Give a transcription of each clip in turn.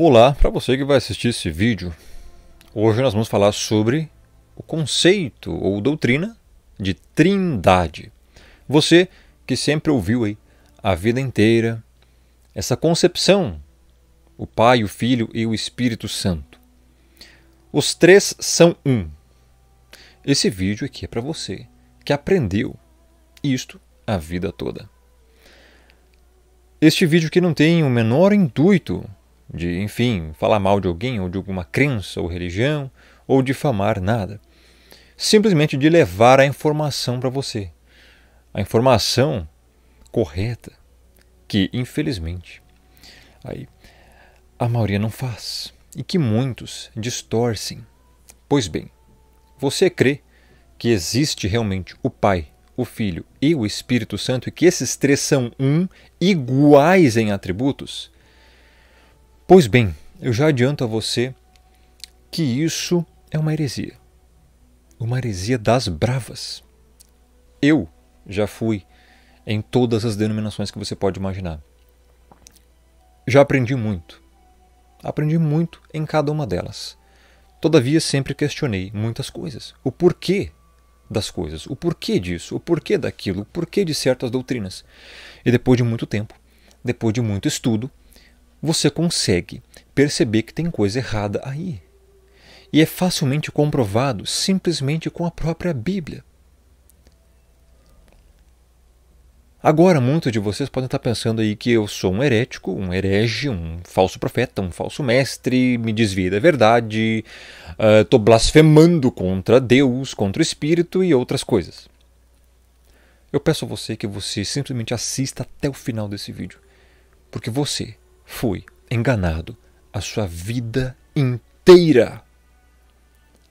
Olá para você que vai assistir esse vídeo. Hoje nós vamos falar sobre o conceito ou doutrina de trindade. Você que sempre ouviu aí a vida inteira essa concepção, o Pai, o Filho e o Espírito Santo. Os três são um. Esse vídeo aqui é para você que aprendeu isto a vida toda. Este vídeo que não tem o menor intuito de, enfim, falar mal de alguém ou de alguma crença ou religião, ou difamar nada. Simplesmente de levar a informação para você. A informação correta, que, infelizmente, aí, a maioria não faz e que muitos distorcem. Pois bem, você crê que existe realmente o Pai, o Filho e o Espírito Santo e que esses três são um, iguais em atributos? Pois bem, eu já adianto a você que isso é uma heresia. Uma heresia das bravas. Eu já fui em todas as denominações que você pode imaginar. Já aprendi muito. Aprendi muito em cada uma delas. Todavia, sempre questionei muitas coisas. O porquê das coisas, o porquê disso, o porquê daquilo, o porquê de certas doutrinas. E depois de muito tempo, depois de muito estudo, você consegue perceber que tem coisa errada aí. E é facilmente comprovado simplesmente com a própria Bíblia. Agora, muitos de vocês podem estar pensando aí que eu sou um herético, um herege, um falso profeta, um falso mestre, me desvia da verdade, estou uh, blasfemando contra Deus, contra o Espírito e outras coisas. Eu peço a você que você simplesmente assista até o final desse vídeo, porque você Fui enganado a sua vida inteira.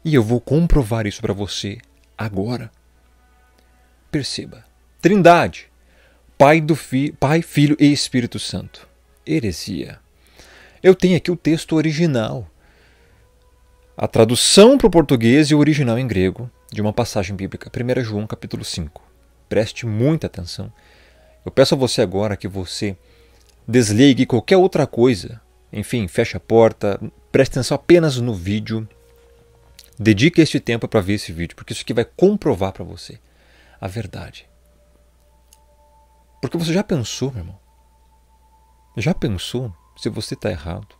E eu vou comprovar isso para você agora. Perceba: Trindade, Pai, do fi Pai, Filho e Espírito Santo. Heresia. Eu tenho aqui o texto original, a tradução para o português e o original em grego de uma passagem bíblica, 1 João capítulo 5. Preste muita atenção. Eu peço a você agora que você desligue qualquer outra coisa. Enfim, feche a porta, preste atenção apenas no vídeo. Dedique este tempo para ver esse vídeo, porque isso aqui vai comprovar para você a verdade. Porque você já pensou, meu irmão? Já pensou se você está errado?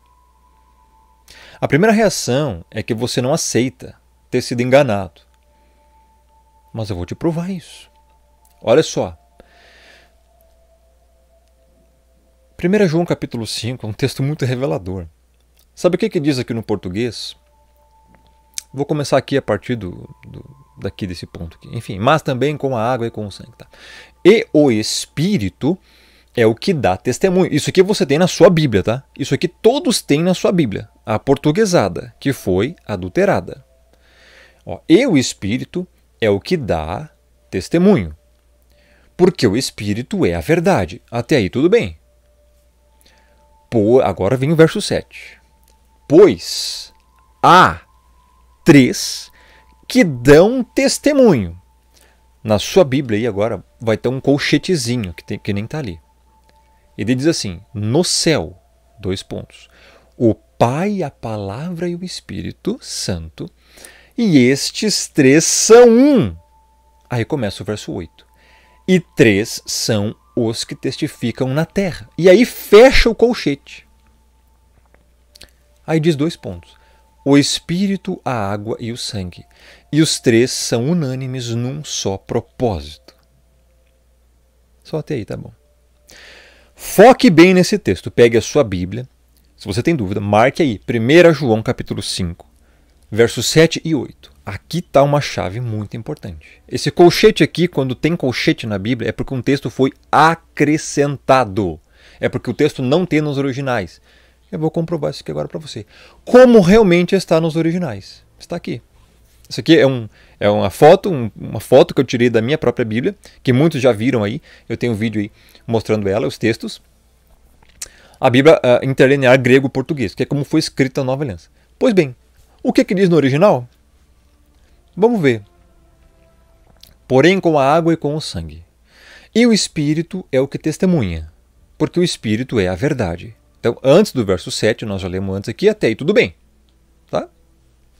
A primeira reação é que você não aceita ter sido enganado. Mas eu vou te provar isso. Olha só, 1 João capítulo 5 é um texto muito revelador. Sabe o que, que diz aqui no português? Vou começar aqui a partir do, do daqui desse ponto aqui. Enfim, mas também com a água e com o sangue. Tá? E o Espírito é o que dá testemunho. Isso aqui você tem na sua Bíblia, tá? Isso aqui todos têm na sua Bíblia. A portuguesada, que foi adulterada. Ó, e o Espírito é o que dá testemunho. Porque o Espírito é a verdade. Até aí tudo bem. Por, agora vem o verso 7. Pois há três que dão testemunho. Na sua Bíblia aí agora vai ter um colchetezinho que, tem, que nem está ali. Ele diz assim: no céu, dois pontos, o Pai, a Palavra e o Espírito Santo, e estes três são um. Aí começa o verso 8. E três são os que testificam na terra. E aí fecha o colchete. Aí diz dois pontos: o espírito, a água e o sangue. E os três são unânimes num só propósito. Só até aí tá bom. Foque bem nesse texto, pegue a sua Bíblia. Se você tem dúvida, marque aí 1 João capítulo 5, versos 7 e 8. Aqui está uma chave muito importante. Esse colchete aqui, quando tem colchete na Bíblia, é porque um texto foi acrescentado. É porque o texto não tem nos originais. Eu vou comprovar isso aqui agora para você. Como realmente está nos originais? Está aqui. Isso aqui é, um, é uma foto, um, uma foto que eu tirei da minha própria Bíblia, que muitos já viram aí. Eu tenho um vídeo aí mostrando ela, os textos. A Bíblia uh, interlinear grego-português, que é como foi escrita a Nova Aliança. Pois bem, o que, que diz no original? Vamos ver. Porém, com a água e com o sangue. E o Espírito é o que testemunha, porque o Espírito é a verdade. Então, antes do verso 7, nós já lemos antes aqui, até aí tudo bem. Tá?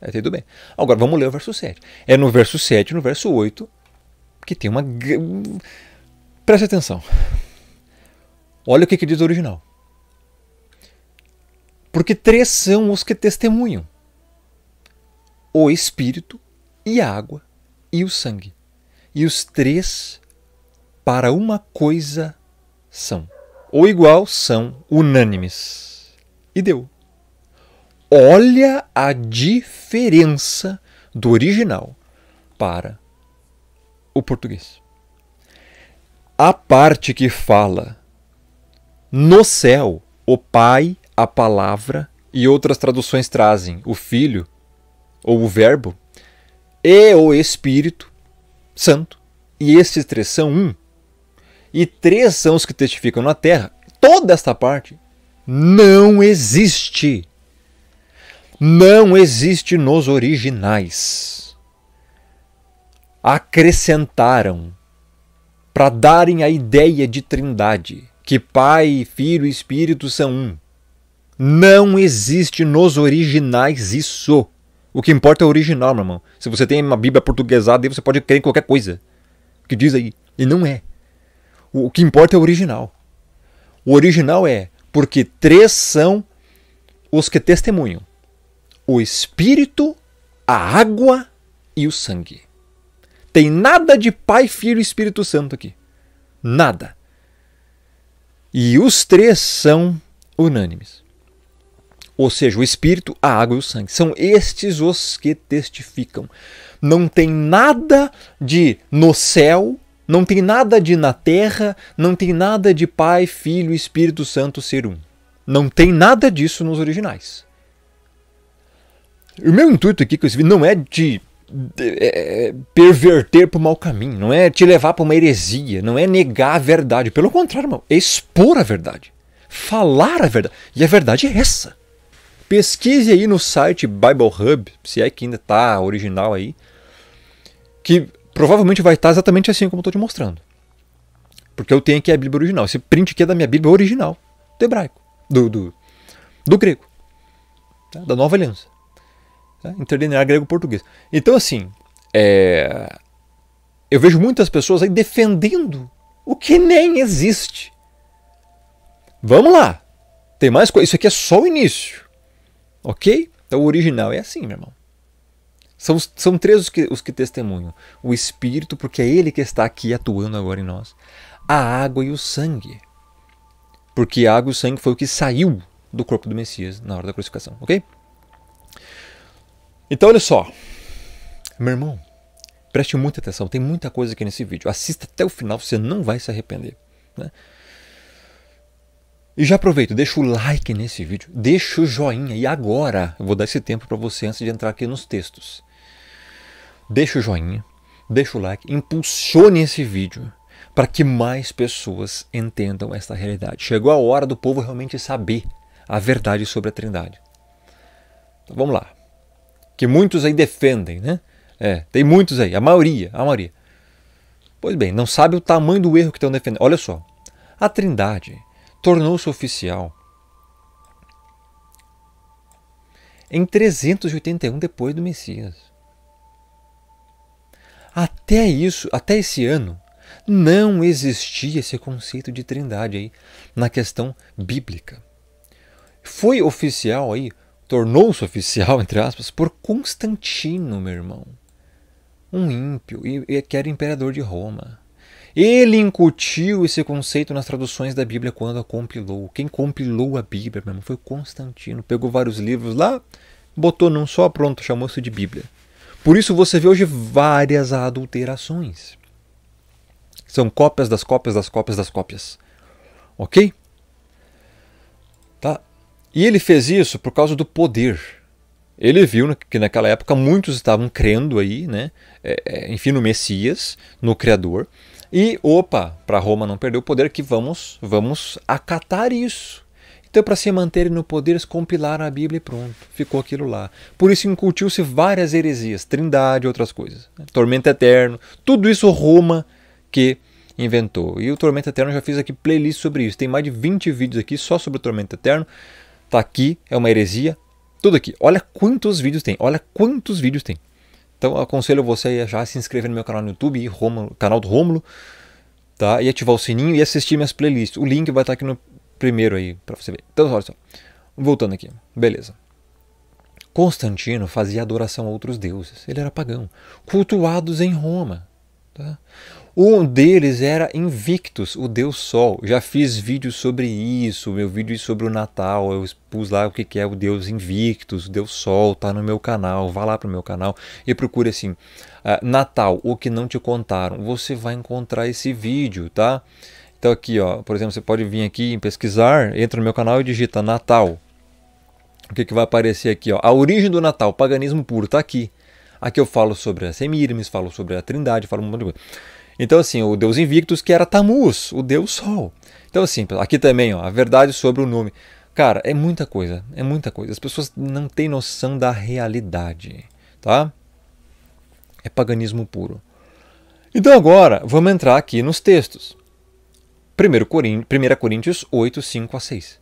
Até aí tudo bem. Agora, vamos ler o verso 7. É no verso 7 no verso 8 que tem uma. Preste atenção. Olha o que, que diz o original. Porque três são os que testemunham: o Espírito, e a água e o sangue. E os três para uma coisa são, ou igual são unânimes. E deu. Olha a diferença do original para o português. A parte que fala no céu, o Pai, a palavra, e outras traduções trazem o Filho ou o Verbo, e o Espírito Santo. E esses três são um. E três são os que testificam na terra. Toda esta parte não existe. Não existe nos originais. Acrescentaram para darem a ideia de trindade, que Pai, Filho e Espírito são um. Não existe nos originais isso. O que importa é o original, meu irmão. Se você tem uma Bíblia portuguesada aí, você pode crer em qualquer coisa que diz aí. E não é. O que importa é o original. O original é porque três são os que testemunham: o Espírito, a água e o sangue. Tem nada de Pai, Filho e Espírito Santo aqui. Nada. E os três são unânimes ou seja, o espírito, a água e o sangue. São estes os que testificam. Não tem nada de no céu, não tem nada de na terra, não tem nada de Pai, Filho e Espírito Santo ser um. Não tem nada disso nos originais. O meu intuito aqui com esse vídeo não é de é, é perverter para o mau caminho, não é te levar para uma heresia, não é negar a verdade. Pelo contrário, irmão, é expor a verdade, falar a verdade. E a verdade é essa. Pesquise aí no site Bible Hub, se é que ainda está original aí, que provavelmente vai estar tá exatamente assim como estou te mostrando. Porque eu tenho aqui a Bíblia original. Esse print aqui é da minha Bíblia original, do hebraico, do, do, do grego, tá? da nova aliança. Tá? Interlinear grego-português. Então, assim, é... eu vejo muitas pessoas aí defendendo o que nem existe. Vamos lá! Tem mais coisa. Isso aqui é só o início. Ok? Então o original é assim, meu irmão. São, são três os que, os que testemunham: o Espírito, porque é Ele que está aqui atuando agora em nós, a água e o sangue, porque a água e o sangue foi o que saiu do corpo do Messias na hora da crucificação, ok? Então, olha só, meu irmão, preste muita atenção, tem muita coisa aqui nesse vídeo. Assista até o final, você não vai se arrepender. Né? E já aproveito, deixa o like nesse vídeo, deixa o joinha. E agora, eu vou dar esse tempo para você antes de entrar aqui nos textos. Deixa o joinha, deixa o like, impulsione esse vídeo para que mais pessoas entendam esta realidade. Chegou a hora do povo realmente saber a verdade sobre a Trindade. Então, vamos lá. Que muitos aí defendem, né? É, tem muitos aí, a maioria, a maioria. Pois bem, não sabe o tamanho do erro que estão defendendo. Olha só. A Trindade tornou-se oficial em 381 depois do Messias. Até isso, até esse ano, não existia esse conceito de trindade aí na questão bíblica. Foi oficial aí, tornou-se oficial, entre aspas, por Constantino, meu irmão. Um ímpio, e, que era imperador de Roma. Ele incutiu esse conceito nas traduções da Bíblia quando a compilou. Quem compilou a Bíblia mesmo foi Constantino. Pegou vários livros lá, botou num só, pronto, chamou-se de Bíblia. Por isso você vê hoje várias adulterações. São cópias das cópias das cópias das cópias. Ok? Tá? E ele fez isso por causa do poder. Ele viu que naquela época muitos estavam crendo aí, né? É, é, enfim, no Messias, no Criador. E opa, para Roma não perder o poder, que vamos, vamos acatar isso. Então, para se manterem no poder, eles compilaram a Bíblia e pronto, ficou aquilo lá. Por isso incutiu-se várias heresias, trindade, outras coisas, né? tormento eterno, tudo isso Roma que inventou. E o tormento eterno eu já fiz aqui playlist sobre isso. Tem mais de 20 vídeos aqui só sobre o tormento eterno. Tá aqui, é uma heresia, tudo aqui. Olha quantos vídeos tem, olha quantos vídeos tem. Então aconselho você a já se inscrever no meu canal no YouTube, Romulo, canal do Rômulo, tá? E ativar o sininho e assistir minhas playlists. O link vai estar aqui no primeiro aí para você ver. Então olha só, voltando aqui, beleza. Constantino fazia adoração a outros deuses, ele era pagão, cultuados em Roma. Tá? Um deles era Invictus, o Deus Sol. Já fiz vídeo sobre isso, meu vídeo é sobre o Natal. Eu expus lá o que é o Deus Invictus, o Deus Sol, tá no meu canal. Vá lá pro meu canal e procure assim: uh, Natal, o que não te contaram. Você vai encontrar esse vídeo, tá? Então aqui, ó, por exemplo, você pode vir aqui em pesquisar, entra no meu canal e digita Natal. O que, que vai aparecer aqui? Ó? A origem do Natal, paganismo puro, tá aqui. Aqui eu falo sobre a Semirmes, falo sobre a Trindade, falo um monte de coisa. Então, assim, o deus Invictus, que era Tammuz, o deus Sol. Então, assim, aqui também, ó, a verdade sobre o nome. Cara, é muita coisa, é muita coisa. As pessoas não têm noção da realidade, tá? É paganismo puro. Então agora, vamos entrar aqui nos textos. 1 Coríntios 8, 5 a 6.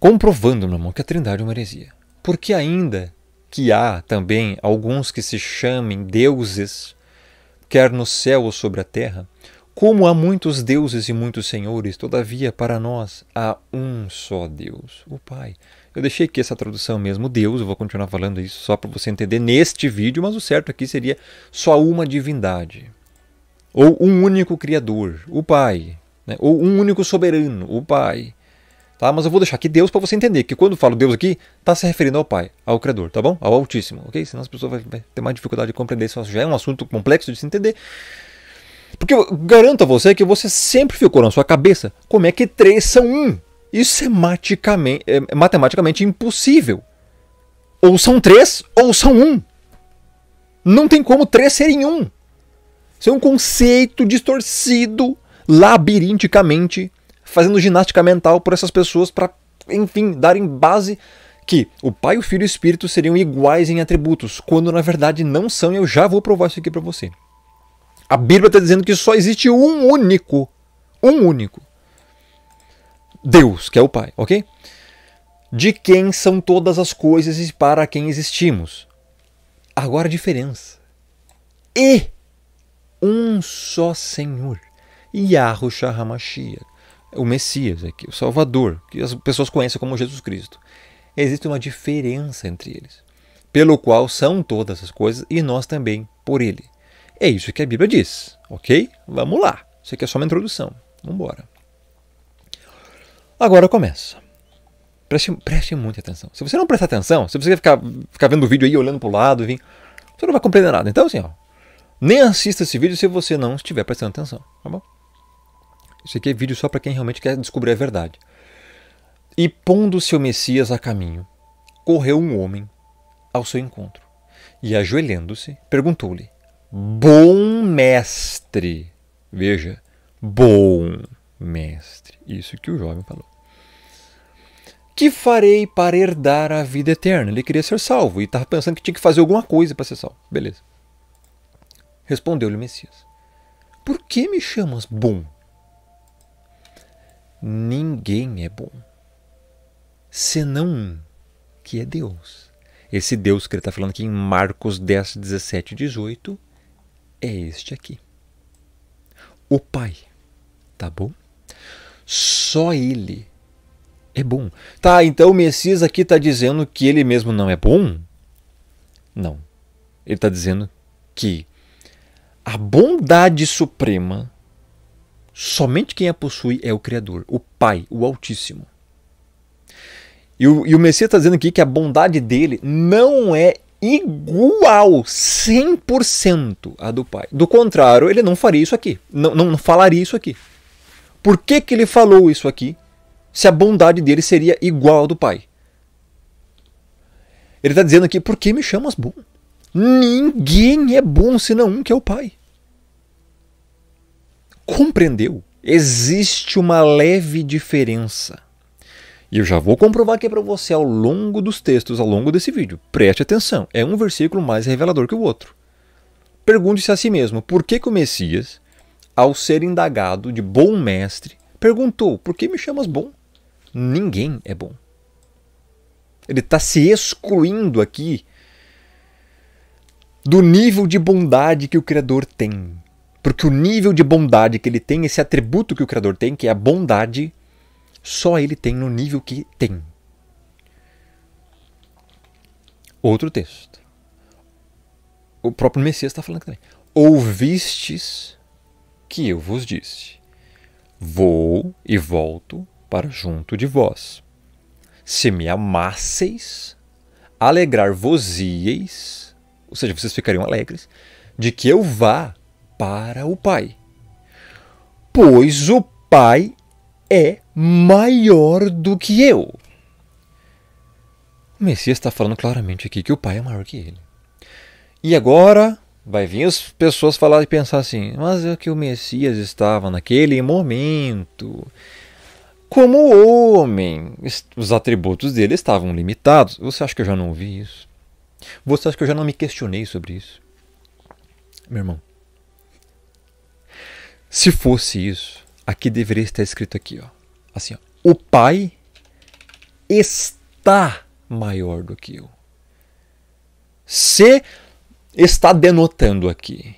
Comprovando, meu irmão, que a trindade é uma heresia. Porque ainda que há também alguns que se chamem deuses, quer no céu ou sobre a terra. Como há muitos deuses e muitos senhores, todavia para nós há um só Deus, o Pai. Eu deixei aqui essa tradução mesmo, Deus, eu vou continuar falando isso só para você entender neste vídeo, mas o certo aqui seria só uma divindade, ou um único Criador, o Pai, né? ou um único soberano, o Pai tá? Mas eu vou deixar aqui Deus para você entender que quando eu falo Deus aqui, tá se referindo ao Pai, ao Criador, tá bom? Ao Altíssimo, ok? Senão as pessoas vão ter mais dificuldade de compreender. Isso já é um assunto complexo de se entender. Porque eu garanto a você que você sempre ficou na sua cabeça como é que três são um. Isso é, é matematicamente impossível. Ou são três, ou são um. Não tem como três serem um. Isso é um conceito distorcido labirinticamente fazendo ginástica mental por essas pessoas para, enfim, darem base que o Pai, o Filho e o Espírito seriam iguais em atributos, quando na verdade não são, e eu já vou provar isso aqui para você. A Bíblia está dizendo que só existe um único, um único Deus, que é o Pai, ok? De quem são todas as coisas e para quem existimos. Agora a diferença. E um só Senhor, Yahushua HaMashiach o Messias, aqui, é o Salvador, que as pessoas conhecem como Jesus Cristo. Existe uma diferença entre eles, pelo qual são todas as coisas e nós também por ele. É isso que a Bíblia diz, ok? Vamos lá. Isso aqui é só uma introdução. Vamos embora. Agora começa. Preste, preste muita atenção. Se você não prestar atenção, se você ficar, ficar vendo o vídeo aí, olhando para o lado, enfim, você não vai compreender nada. Então, assim, ó, nem assista esse vídeo se você não estiver prestando atenção, tá bom? Isso aqui é vídeo só para quem realmente quer descobrir a verdade. E pondo seu Messias a caminho, correu um homem ao seu encontro e, ajoelhando-se, perguntou-lhe: Bom mestre. Veja, bom mestre. Isso que o jovem falou. Que farei para herdar a vida eterna? Ele queria ser salvo e estava pensando que tinha que fazer alguma coisa para ser salvo. Beleza. Respondeu-lhe o Messias: Por que me chamas bom? Ninguém é bom, senão um, que é Deus. Esse Deus que ele está falando aqui em Marcos 10, 17 e 18 é este aqui. O Pai, tá bom? Só Ele é bom. Tá, então o Messias aqui está dizendo que ele mesmo não é bom? Não. Ele está dizendo que a bondade suprema Somente quem a possui é o Criador, o Pai, o Altíssimo. E o, e o Messias está dizendo aqui que a bondade dele não é igual 100% à do Pai. Do contrário, ele não faria isso aqui. Não, não falaria isso aqui. Por que, que ele falou isso aqui se a bondade dele seria igual à do Pai? Ele está dizendo aqui, por que me chamas bom? Ninguém é bom senão um que é o Pai compreendeu? Existe uma leve diferença. E eu já vou comprovar aqui para você ao longo dos textos, ao longo desse vídeo. Preste atenção, é um versículo mais revelador que o outro. Pergunte-se a si mesmo, por que, que o Messias, ao ser indagado de bom mestre, perguntou, por que me chamas bom? Ninguém é bom. Ele está se excluindo aqui do nível de bondade que o Criador tem. Porque o nível de bondade que ele tem, esse atributo que o Criador tem, que é a bondade, só ele tem no nível que tem. Outro texto. O próprio Messias está falando também. Ouvistes que eu vos disse: Vou e volto para junto de vós. Se me amasseis, alegrar-vos-ieis, ou seja, vocês ficariam alegres, de que eu vá para o Pai, pois o Pai é maior do que eu. O Messias está falando claramente aqui que o Pai é maior que ele. E agora vai vir as pessoas falar e pensar assim: mas é que o Messias estava naquele momento. Como homem, os atributos dele estavam limitados. Você acha que eu já não ouvi isso? Você acha que eu já não me questionei sobre isso? Meu irmão, se fosse isso, aqui deveria estar escrito aqui, ó. Assim, ó, o Pai está maior do que eu. Se está denotando aqui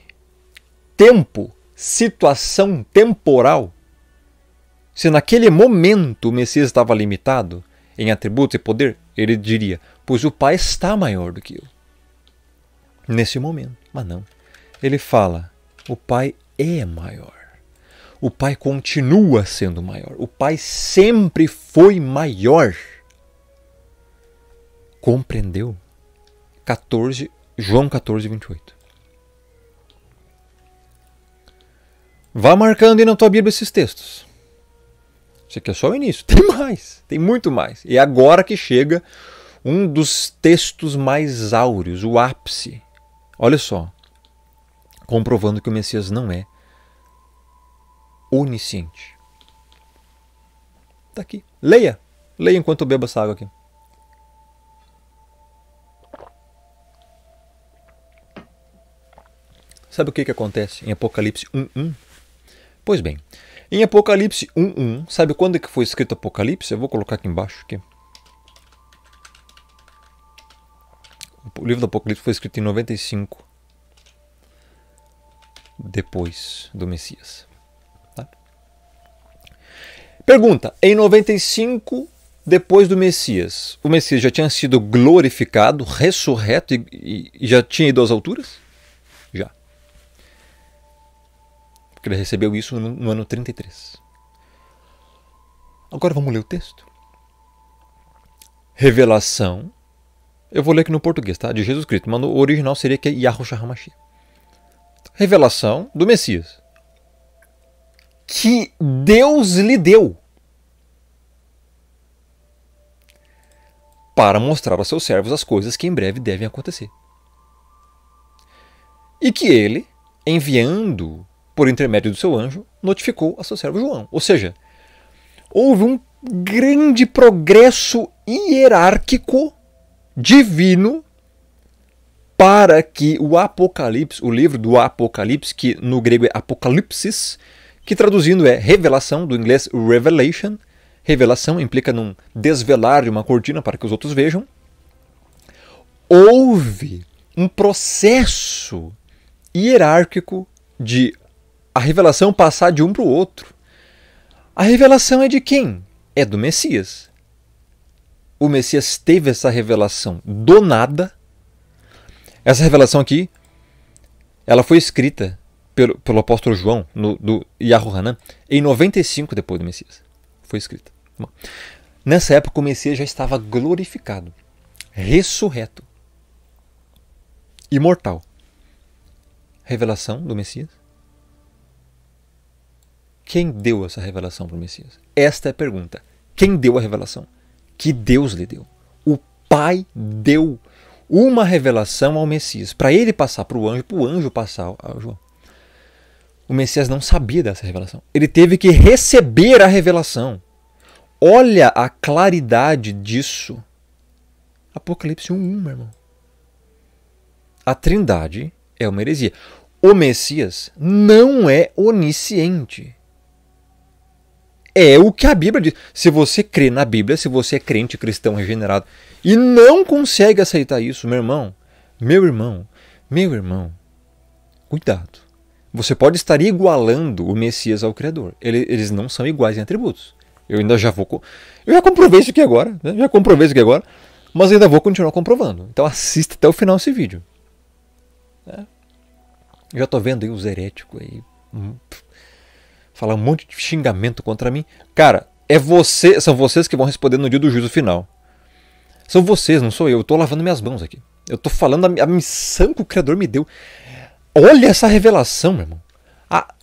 tempo, situação temporal. Se naquele momento o Messias estava limitado em atributos e poder, ele diria: Pois o Pai está maior do que eu. Nesse momento. Mas não. Ele fala: O Pai é maior o Pai continua sendo maior. O Pai sempre foi maior. Compreendeu? 14, João 14, 28. Vá marcando aí na tua Bíblia esses textos. Isso aqui é só o início. Tem mais, tem muito mais. E é agora que chega um dos textos mais áureos, o ápice. Olha só, comprovando que o Messias não é onisciente. Tá aqui. Leia. Leia enquanto eu bebo essa água aqui. Sabe o que, que acontece em Apocalipse 1.1? Pois bem, em Apocalipse 1.1, sabe quando que foi escrito Apocalipse? Eu vou colocar aqui embaixo. Aqui. O livro do Apocalipse foi escrito em 95 depois do Messias. Pergunta: em 95 depois do Messias, o Messias já tinha sido glorificado, ressurreto e, e já tinha ido às alturas? Já. Porque ele recebeu isso no, no ano 33. Agora vamos ler o texto. Revelação. Eu vou ler aqui no português, tá? De Jesus Cristo, mas o original seria que é Yahushua Hamashiach. Revelação do Messias que Deus lhe deu para mostrar aos seus servos as coisas que em breve devem acontecer. E que ele, enviando por intermédio do seu anjo, notificou a seu servo João. Ou seja, houve um grande progresso hierárquico divino para que o Apocalipse, o livro do Apocalipse, que no grego é Apocalipsis, que traduzindo é revelação, do inglês revelation. Revelação implica num desvelar de uma cortina para que os outros vejam. Houve um processo hierárquico de a revelação passar de um para o outro. A revelação é de quem? É do Messias. O Messias teve essa revelação do nada. Essa revelação aqui, ela foi escrita pelo, pelo apóstolo João, no, do Yahuhanan, em 95 depois do Messias. Foi escrita. nessa época o Messias já estava glorificado, ressurreto, imortal. Revelação do Messias? Quem deu essa revelação para o Messias? Esta é a pergunta. Quem deu a revelação? Que Deus lhe deu. O Pai deu uma revelação ao Messias, para ele passar para o anjo, para o anjo passar ao João. O Messias não sabia dessa revelação. Ele teve que receber a revelação. Olha a claridade disso. Apocalipse 1, meu irmão. A Trindade é uma heresia. O Messias não é onisciente. É o que a Bíblia diz. Se você crê na Bíblia, se você é crente, cristão, regenerado, e não consegue aceitar isso, meu irmão, meu irmão, meu irmão, cuidado você pode estar igualando o Messias ao Criador. Ele, eles não são iguais em atributos. Eu ainda já vou. Eu já comprovei isso aqui agora, né? já comprovei isso aqui agora, mas ainda vou continuar comprovando. Então assista até o final esse vídeo. Eu é. já estou vendo aí os heréticos aí. Hum, falar um monte de xingamento contra mim. Cara, é você, são vocês que vão responder no dia do juízo final. São vocês, não sou eu. Eu estou lavando minhas mãos aqui. Eu estou falando a, a missão que o Criador me deu. Olha essa revelação, meu irmão. A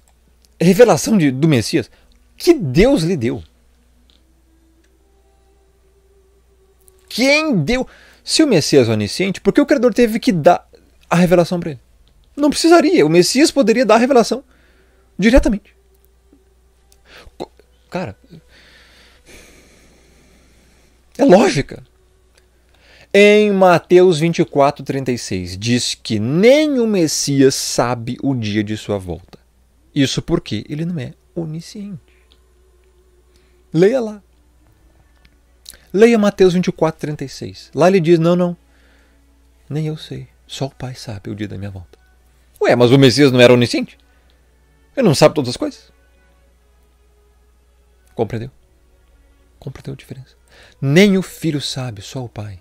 revelação de, do Messias que Deus lhe deu. Quem deu? Se o Messias é onisciente, por que o Criador teve que dar a revelação para ele? Não precisaria. O Messias poderia dar a revelação diretamente. Cara, é lógica. Em Mateus 24, 36, diz que nem o Messias sabe o dia de sua volta. Isso porque ele não é onisciente. Leia lá. Leia Mateus 24, 36. Lá ele diz: Não, não, nem eu sei. Só o Pai sabe o dia da minha volta. Ué, mas o Messias não era onisciente? Ele não sabe todas as coisas? Compreendeu? Compreendeu a diferença? Nem o filho sabe, só o Pai.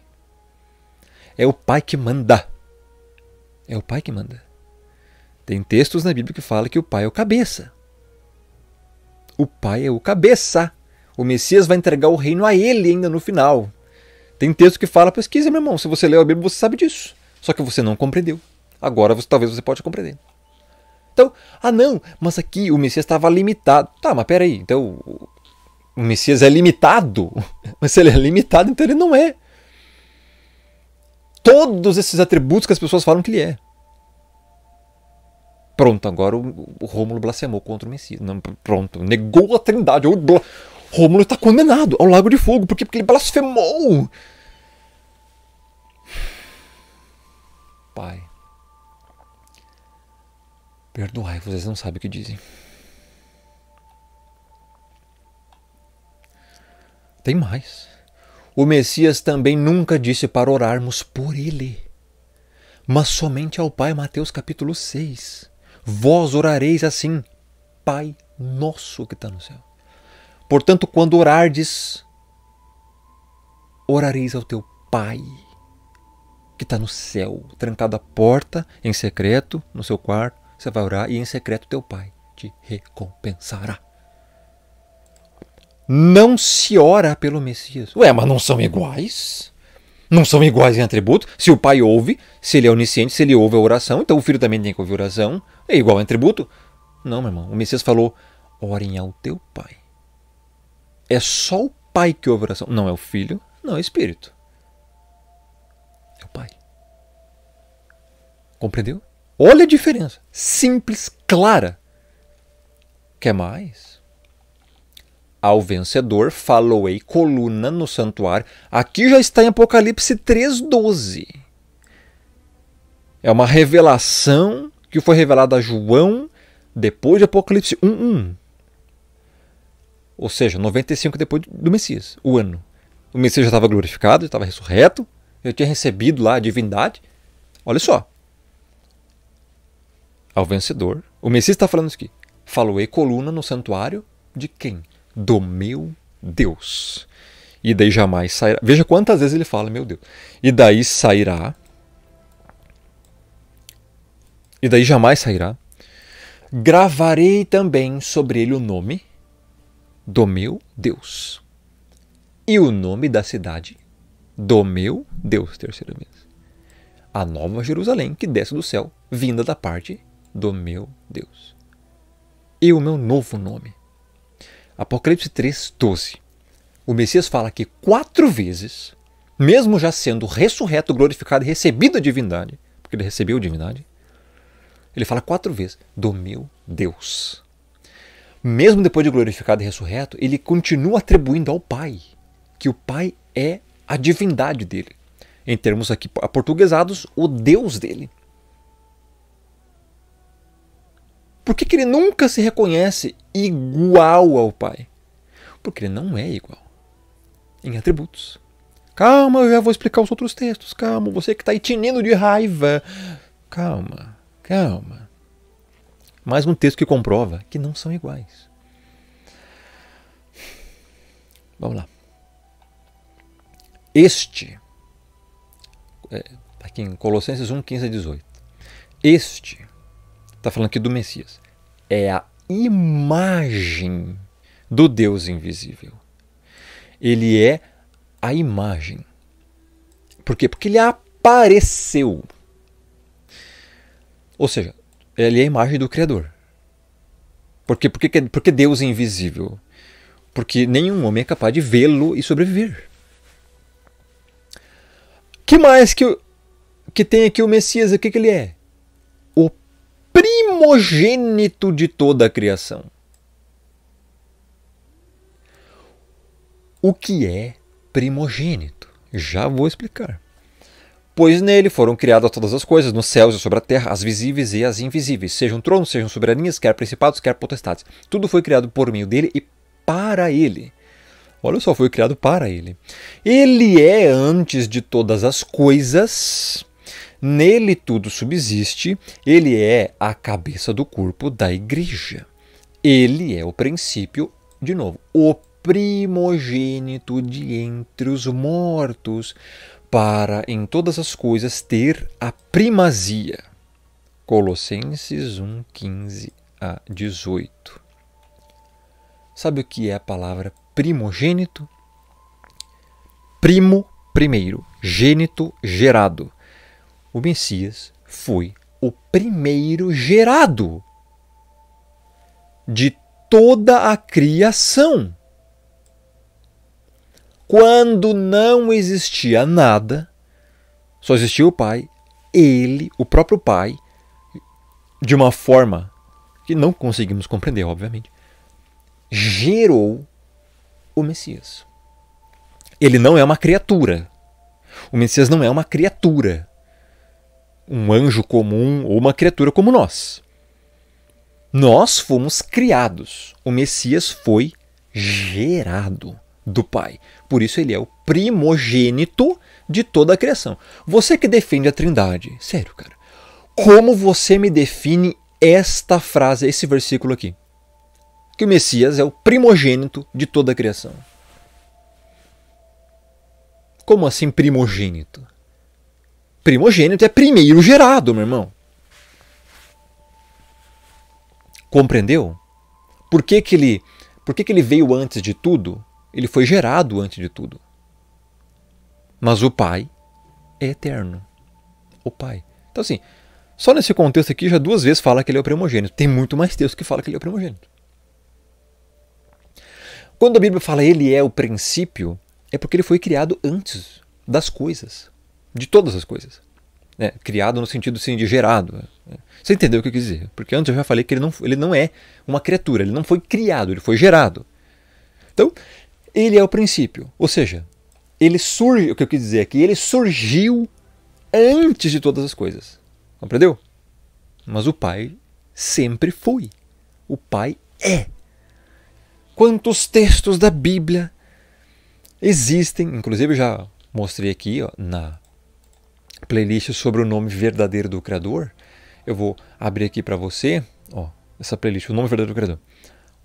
É o pai que manda. É o pai que manda. Tem textos na Bíblia que fala que o pai é o cabeça. O pai é o cabeça. O Messias vai entregar o reino a ele ainda no final. Tem texto que fala, pesquisa, meu irmão. Se você leu a Bíblia, você sabe disso. Só que você não compreendeu. Agora você, talvez você pode compreender. Então, ah não, mas aqui o Messias estava limitado. Tá, mas peraí, então o Messias é limitado? Mas se ele é limitado, então ele não é todos esses atributos que as pessoas falam que ele é. Pronto, agora o, o Rômulo blasfemou contra o Messias. Não, pronto, negou a trindade. O bla... Rômulo está condenado ao lago de fogo. Por quê? Porque ele blasfemou. Pai, perdoai, vocês não sabem o que dizem. Tem mais. O Messias também nunca disse para orarmos por ele, mas somente ao Pai, Mateus capítulo 6. Vós orareis assim, Pai nosso que está no céu. Portanto, quando orardes, orareis ao teu Pai que está no céu, trancado à porta, em secreto, no seu quarto, você vai orar e em secreto teu Pai te recompensará não se ora pelo Messias. Ué, mas não são iguais? Não são iguais em atributo? Se o pai ouve, se ele é onisciente, se ele ouve a oração, então o filho também tem que ouvir a oração. É igual em atributo? Não, meu irmão. O Messias falou: orem ao teu pai. É só o pai que ouve a oração. Não é o filho, não é o espírito. É o pai. Compreendeu? Olha a diferença. Simples, clara. Quer mais? Ao vencedor falou-ei coluna no santuário. Aqui já está em Apocalipse 3,12. É uma revelação que foi revelada a João depois de Apocalipse 1.1. Ou seja, 95 depois do Messias, o ano. O Messias já estava glorificado, já estava ressurreto, já tinha recebido lá a divindade. Olha só. Ao vencedor, o Messias está falando isso aqui. Falou-ei coluna no santuário de quem? do meu Deus. E daí jamais sairá. Veja quantas vezes ele fala, meu Deus. E daí sairá. E daí jamais sairá. Gravarei também sobre ele o nome do meu Deus. E o nome da cidade do meu Deus, terceira vez. A nova Jerusalém que desce do céu, vinda da parte do meu Deus. E o meu novo nome Apocalipse 3, 12. O Messias fala que quatro vezes, mesmo já sendo ressurreto, glorificado e recebido a divindade, porque ele recebeu a divindade, ele fala quatro vezes: do meu Deus. Mesmo depois de glorificado e ressurreto, ele continua atribuindo ao Pai, que o Pai é a divindade dele. Em termos aqui aportuguesados, o Deus dele. Por que, que ele nunca se reconhece igual ao Pai? Porque ele não é igual em atributos. Calma, eu já vou explicar os outros textos. Calma, você que está tinindo de raiva. Calma, calma. Mais um texto que comprova que não são iguais. Vamos lá. Este, é, tá aqui em Colossenses 1, 15 a 18. Este está falando aqui do Messias. É a imagem do Deus invisível. Ele é a imagem. Por quê? Porque ele apareceu. Ou seja, ele é a imagem do Criador. Por quê? Porque, porque Deus é invisível. Porque nenhum homem é capaz de vê-lo e sobreviver. que mais que, que tem aqui o Messias? O que, que ele é? primogênito de toda a criação. O que é primogênito? Já vou explicar. Pois nele foram criadas todas as coisas, nos céus e sobre a terra, as visíveis e as invisíveis, sejam tronos, sejam soberanias, quer principados, quer potestades. Tudo foi criado por meio dele e para ele. Olha só, foi criado para ele. Ele é antes de todas as coisas Nele tudo subsiste, ele é a cabeça do corpo da igreja. Ele é o princípio, de novo, o primogênito de entre os mortos, para em todas as coisas ter a primazia. Colossenses 1, 15 a 18. Sabe o que é a palavra primogênito? Primo, primeiro, gênito, gerado o Messias foi o primeiro gerado de toda a criação. Quando não existia nada, só existia o Pai, ele, o próprio Pai, de uma forma que não conseguimos compreender, obviamente, gerou o Messias. Ele não é uma criatura. O Messias não é uma criatura um anjo comum ou uma criatura como nós. Nós fomos criados. O Messias foi gerado do Pai. Por isso ele é o primogênito de toda a criação. Você que defende a Trindade, sério, cara. Como você me define esta frase, esse versículo aqui? Que o Messias é o primogênito de toda a criação. Como assim primogênito? Primogênito é primeiro gerado, meu irmão. Compreendeu? Por que, que, ele, por que, que ele veio antes de tudo? Ele foi gerado antes de tudo. Mas o Pai é eterno. O Pai. Então, assim, só nesse contexto aqui já duas vezes fala que ele é o primogênito. Tem muito mais texto que fala que ele é o primogênito. Quando a Bíblia fala ele é o princípio, é porque ele foi criado antes das coisas de todas as coisas. Né? Criado no sentido sim, de gerado. Né? Você entendeu o que eu quis dizer? Porque antes eu já falei que ele não, ele não é uma criatura, ele não foi criado, ele foi gerado. Então, ele é o princípio. Ou seja, ele surge, o que eu quis dizer aqui, ele surgiu antes de todas as coisas. Compreendeu? Mas o Pai sempre foi. O Pai é. Quantos textos da Bíblia existem, inclusive já mostrei aqui ó, na playlist sobre o nome verdadeiro do Criador. Eu vou abrir aqui para você, ó, essa playlist, o nome verdadeiro do Criador.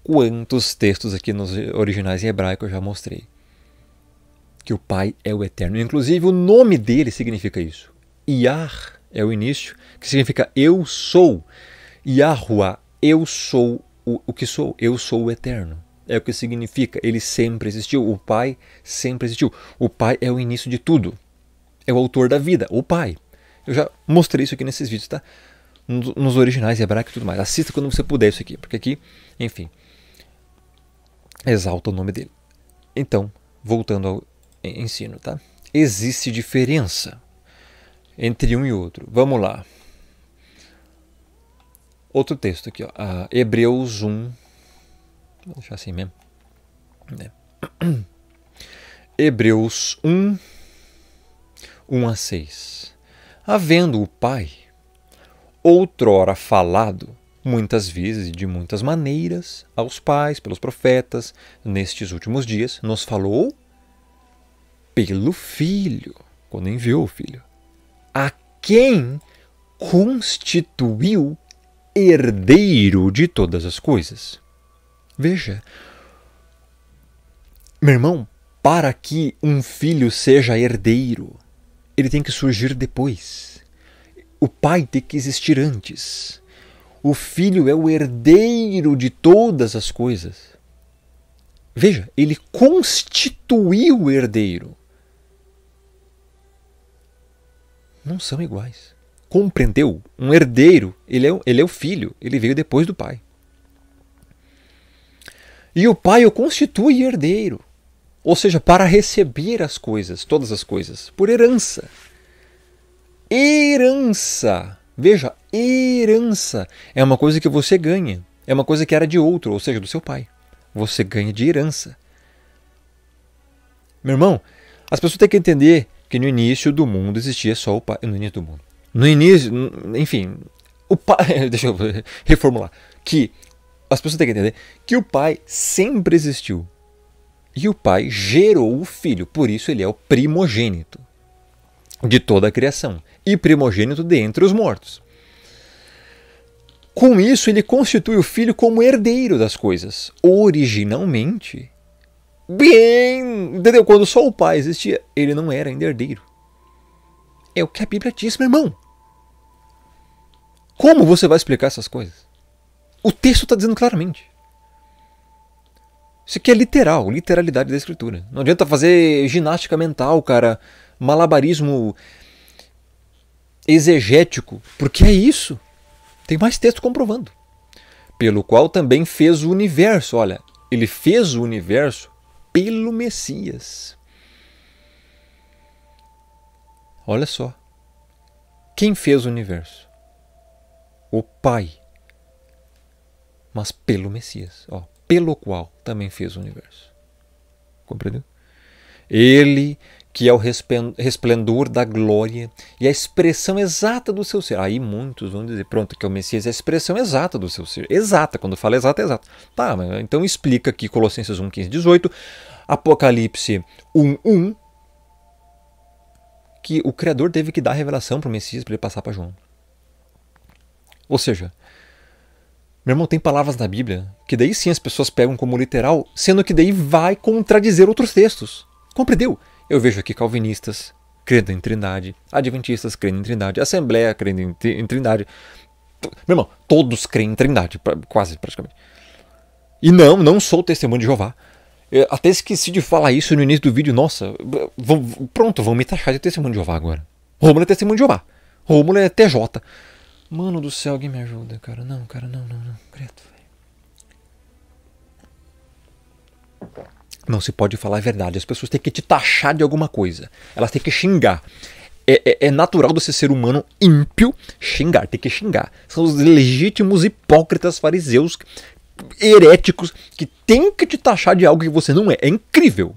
Quantos textos aqui nos originais em hebraico eu já mostrei? Que o Pai é o Eterno. Inclusive, o nome dele significa isso. Iar é o início, que significa eu sou. Yahuwah, eu sou o, o que sou, eu sou o Eterno. É o que significa, ele sempre existiu, o Pai sempre existiu. O Pai é o início de tudo é o autor da vida, o pai. Eu já mostrei isso aqui nesses vídeos, tá? Nos originais hebraico e tudo mais. Assista quando você puder isso aqui, porque aqui, enfim, exalta o nome dele. Então, voltando ao ensino, tá? Existe diferença entre um e outro. Vamos lá. Outro texto aqui, ó. Ah, Hebreus 1. Vou deixar assim mesmo. É. Hebreus 1, 1 a 6. Havendo o Pai, outrora falado, muitas vezes e de muitas maneiras, aos pais, pelos profetas, nestes últimos dias, nos falou pelo Filho, quando enviou o Filho, a quem constituiu herdeiro de todas as coisas. Veja, meu irmão, para que um filho seja herdeiro, ele tem que surgir depois. O pai tem que existir antes. O filho é o herdeiro de todas as coisas. Veja, ele constituiu o herdeiro. Não são iguais. Compreendeu? Um herdeiro, ele é, ele é o filho, ele veio depois do pai. E o pai o constitui herdeiro. Ou seja, para receber as coisas, todas as coisas, por herança. Herança. Veja, herança é uma coisa que você ganha. É uma coisa que era de outro, ou seja, do seu pai. Você ganha de herança. Meu irmão, as pessoas têm que entender que no início do mundo existia só o pai. No início do mundo. No início, enfim, o pai. Deixa eu reformular. Que as pessoas têm que entender que o pai sempre existiu. E o Pai gerou o Filho, por isso ele é o primogênito de toda a criação e primogênito dentre os mortos. Com isso, ele constitui o Filho como herdeiro das coisas, originalmente. Bem, entendeu? Quando só o Pai existia, ele não era ainda herdeiro. É o que a Bíblia diz, meu irmão. Como você vai explicar essas coisas? O texto está dizendo claramente. Isso aqui é literal, literalidade da escritura. Não adianta fazer ginástica mental, cara, malabarismo exegético, porque é isso. Tem mais texto comprovando. Pelo qual também fez o universo. Olha, ele fez o universo pelo Messias. Olha só. Quem fez o universo? O Pai. Mas pelo Messias. Ó, pelo qual também fez o universo. Compreendeu? Ele que é o resplendor da glória e a expressão exata do seu ser. Aí muitos vão dizer, pronto, que é o Messias é a expressão exata do seu ser. Exata, quando fala exata, é exata. Tá, mas então explica aqui Colossenses 1, 15, 18, Apocalipse 1, 1, que o Criador teve que dar a revelação para o Messias para ele passar para João. Ou seja, meu irmão, tem palavras na Bíblia que daí sim as pessoas pegam como literal, sendo que daí vai contradizer outros textos. Compreendeu? Eu vejo aqui calvinistas crendo em trindade, adventistas crendo em trindade, assembleia crendo em trindade. Meu irmão, todos creem em trindade, quase praticamente. E não, não sou testemunho de Jeová. Eu é, até esqueci de falar isso no início do vídeo. Nossa, pronto, vão me taxar de testemunho de Jeová agora. Rômulo é testemunho de Jeová. Rômulo é TJ. Mano do céu, alguém me ajuda, cara. Não, cara, não, não, não. Credo, velho. Não se pode falar a verdade. As pessoas têm que te taxar de alguma coisa. Elas têm que xingar. É, é, é natural você ser humano ímpio xingar, tem que xingar. São os legítimos hipócritas fariseus heréticos que têm que te taxar de algo que você não é. É incrível.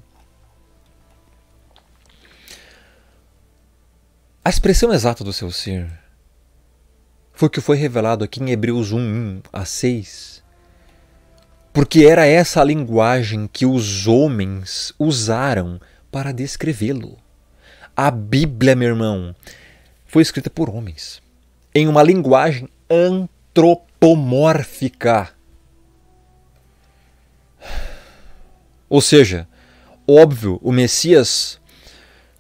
A expressão exata do seu ser foi o que foi revelado aqui em Hebreus 1, 1 a 6. Porque era essa a linguagem que os homens usaram para descrevê-lo. A Bíblia, meu irmão, foi escrita por homens, em uma linguagem antropomórfica. Ou seja, óbvio, o Messias,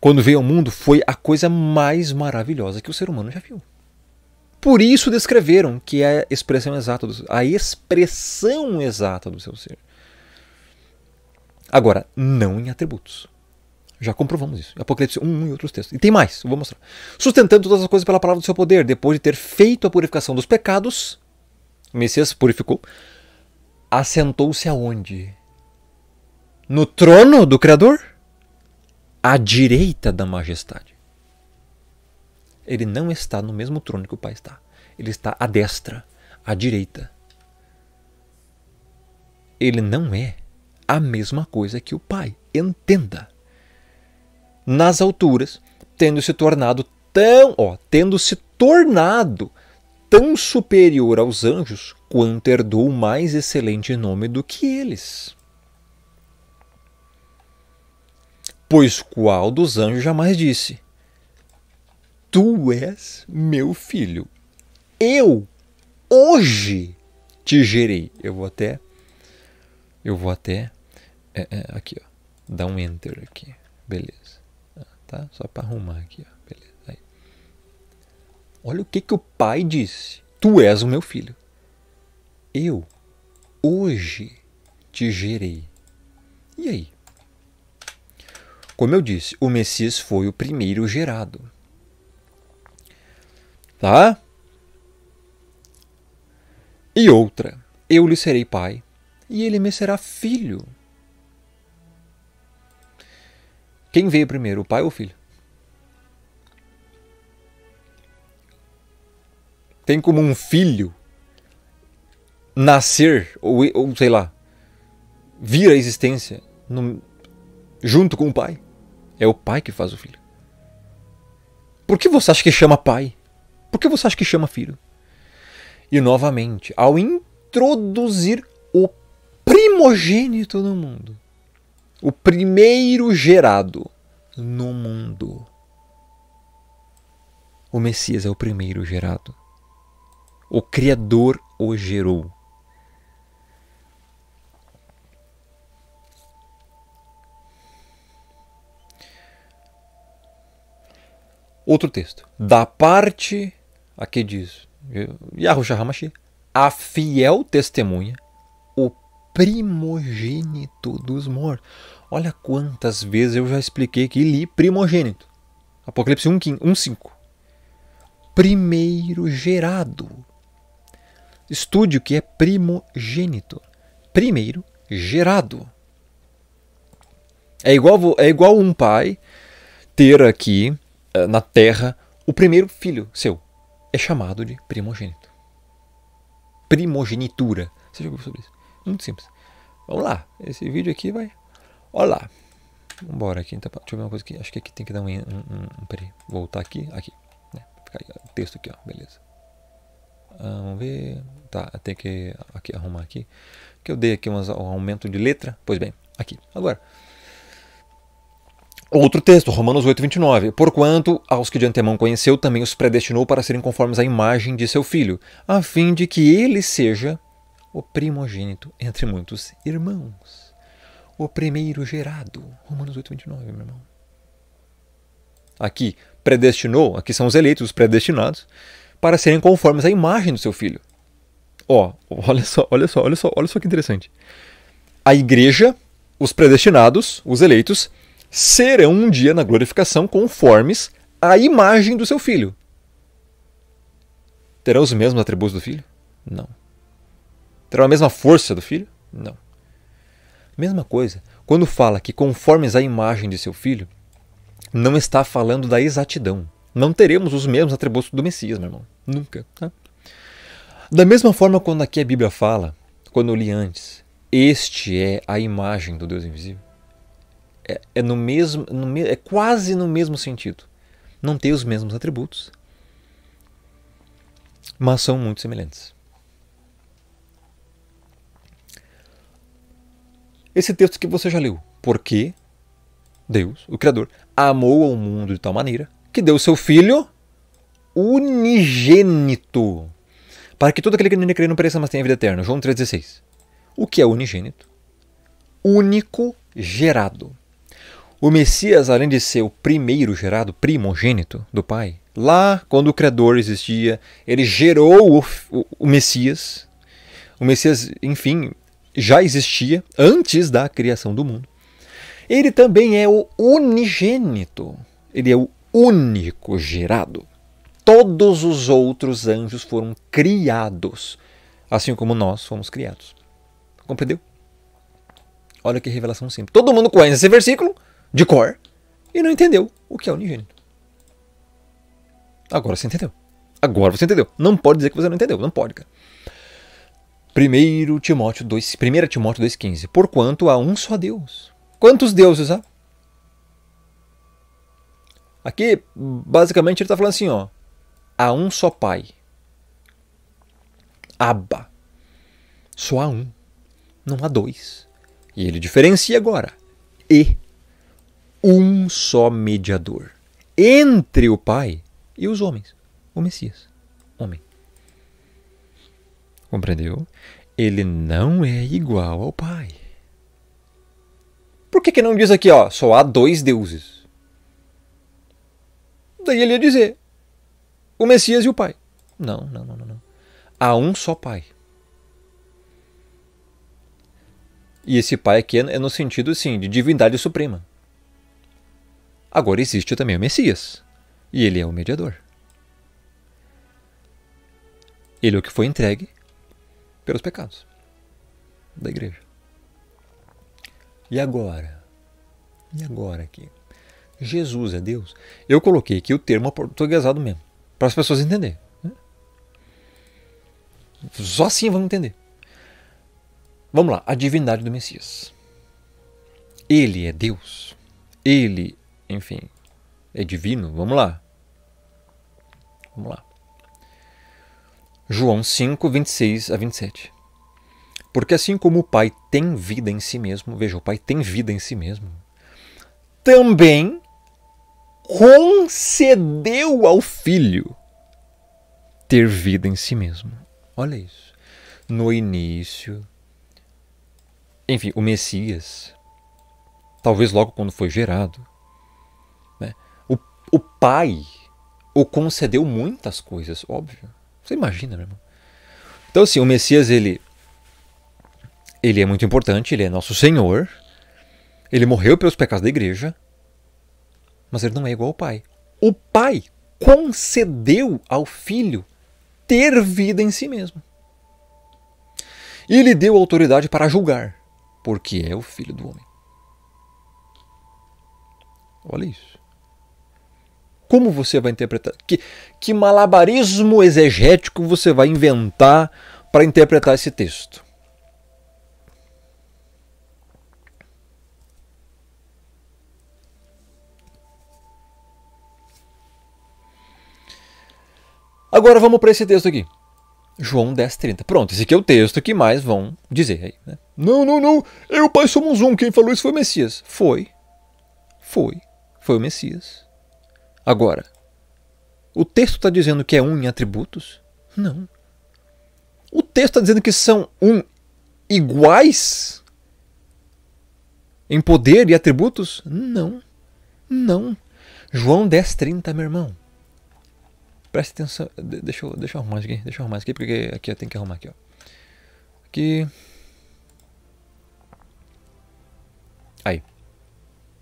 quando veio ao mundo, foi a coisa mais maravilhosa que o ser humano já viu. Por isso descreveram que é a expressão exata do, a expressão exata do seu ser. Agora, não em atributos. Já comprovamos isso. Apocalipse 1, e outros textos. E tem mais, eu vou mostrar. Sustentando todas as coisas pela palavra do seu poder, depois de ter feito a purificação dos pecados, o Messias purificou, assentou-se aonde? No trono do Criador? À direita da majestade. Ele não está no mesmo trono que o Pai está. Ele está à destra, à direita. Ele não é a mesma coisa que o Pai. Entenda. Nas alturas, tendo se tornado tão, ó, tendo se tornado tão superior aos anjos quanto herdou o mais excelente nome do que eles. Pois qual dos anjos jamais disse: tu és meu filho. Eu hoje te gerei. Eu vou até eu vou até é, é, aqui, ó. Dá um enter aqui. Beleza. Ah, tá? Só para arrumar aqui, ó. Beleza. Aí. Olha o que que o pai disse. Tu és o meu filho. Eu hoje te gerei. E aí? Como eu disse, o Messias foi o primeiro gerado tá? E outra, eu lhe serei pai, e ele me será filho. Quem veio primeiro, o pai ou o filho? Tem como um filho nascer, ou, ou sei lá, vir à existência no, junto com o pai? É o pai que faz o filho. Por que você acha que chama pai? Por que você acha que chama filho? E novamente, ao introduzir o primogênito no mundo, o primeiro gerado no mundo. O Messias é o primeiro gerado. O Criador o gerou. Outro texto. Da parte Aqui diz: Yahushua Ramashi, a fiel testemunha, o primogênito dos mortos. Olha quantas vezes eu já expliquei que li primogênito. Apocalipse 1:5. Primeiro gerado. Estude o que é primogênito. Primeiro gerado. É igual, é igual um pai ter aqui eh, na terra o primeiro filho seu é chamado de primogênito. Primogenitura. Você já ouviu sobre isso? Muito simples. Vamos lá. Esse vídeo aqui vai. Olá. Vamos embora aqui. Então. Deixa eu ver uma coisa aqui. Acho que aqui tem que dar um. um, um peraí. Voltar aqui. Aqui. Né? Ficar aí, texto aqui, ó. Beleza. Ah, vamos ver. Tá, tem que aqui, arrumar aqui. Que eu dei aqui umas, um aumento de letra. Pois bem, aqui. Agora. Outro texto, Romanos 8, 29. Porquanto, aos que de antemão conheceu, também os predestinou para serem conformes à imagem de seu filho, a fim de que ele seja o primogênito entre muitos irmãos. O primeiro gerado. Romanos 8, 29, meu irmão. Aqui, predestinou, aqui são os eleitos, os predestinados, para serem conformes à imagem do seu filho. Ó, olha só, olha só, olha só, olha só que interessante. A igreja, os predestinados, os eleitos, serão um dia na glorificação conformes à imagem do seu filho. Terão os mesmos atributos do filho? Não. Terão a mesma força do filho? Não. Mesma coisa, quando fala que conformes à imagem de seu filho, não está falando da exatidão. Não teremos os mesmos atributos do Messias, meu irmão. Nunca. Né? Da mesma forma, quando aqui a Bíblia fala, quando eu li antes, este é a imagem do Deus invisível. É, é, no mesmo, no, é quase no mesmo sentido. Não tem os mesmos atributos, mas são muito semelhantes. Esse texto que você já leu, porque Deus, o Criador, amou o mundo de tal maneira que deu seu Filho unigênito, para que todo aquele que nele crê não pereça, mas tenha vida eterna. João 3,16. O que é unigênito? Único gerado. O Messias, além de ser o primeiro gerado primogênito do Pai, lá quando o Criador existia, ele gerou o, o, o Messias. O Messias, enfim, já existia antes da criação do mundo. Ele também é o unigênito. Ele é o único gerado. Todos os outros anjos foram criados, assim como nós fomos criados. Compreendeu? Olha que revelação simples. Todo mundo conhece esse versículo, de cor e não entendeu o que é unigênito. Agora você entendeu. Agora você entendeu. Não pode dizer que você não entendeu. Não pode, cara. 1 Timóteo 2, 1 Timóteo 2,15. Porquanto há um só Deus. Quantos deuses há? Aqui, basicamente, ele está falando assim, ó. Há um só pai. Abba. Só há um. Não há dois. E ele diferencia agora. E um só mediador entre o Pai e os homens, o Messias, homem. Compreendeu? Ele não é igual ao Pai. Por que, que não diz aqui, ó, só há dois deuses? Daí ele ia dizer o Messias e o Pai. Não, não, não, não. não. Há um só Pai. E esse Pai aqui é, é no sentido, assim de divindade suprema Agora existe também o Messias, e ele é o mediador. Ele é o que foi entregue pelos pecados da igreja. E agora? E agora aqui? Jesus é Deus. Eu coloquei aqui o termo portuguesado mesmo, para as pessoas entenderem. Né? Só assim vão entender. Vamos lá, a divindade do Messias. Ele é Deus. Ele enfim, é divino. Vamos lá. Vamos lá. João 5, 26 a 27. Porque assim como o Pai tem vida em si mesmo, veja, o Pai tem vida em si mesmo, também concedeu ao Filho ter vida em si mesmo. Olha isso. No início, enfim, o Messias, talvez logo quando foi gerado, o Pai o concedeu muitas coisas, óbvio. Você imagina, meu irmão. Então, assim, o Messias, ele, ele é muito importante, ele é nosso Senhor, ele morreu pelos pecados da igreja, mas ele não é igual ao Pai. O Pai concedeu ao Filho ter vida em si mesmo. E lhe deu autoridade para julgar, porque é o Filho do Homem. Olha isso como você vai interpretar, que, que malabarismo exegético você vai inventar para interpretar esse texto. Agora vamos para esse texto aqui. João 10,30. Pronto, esse aqui é o texto que mais vão dizer aí. Né? Não, não, não. Eu, Pai Somos Um. Quem falou isso foi o Messias. Foi. Foi. Foi o Messias. Agora, o texto está dizendo que é um em atributos? Não. O texto está dizendo que são um iguais em poder e atributos? Não. Não. João 30, meu irmão. Preste atenção. Deixa eu, deixa eu arrumar aqui. Deixa eu arrumar aqui, porque aqui eu tenho que arrumar aqui, ó. Aqui. Aí.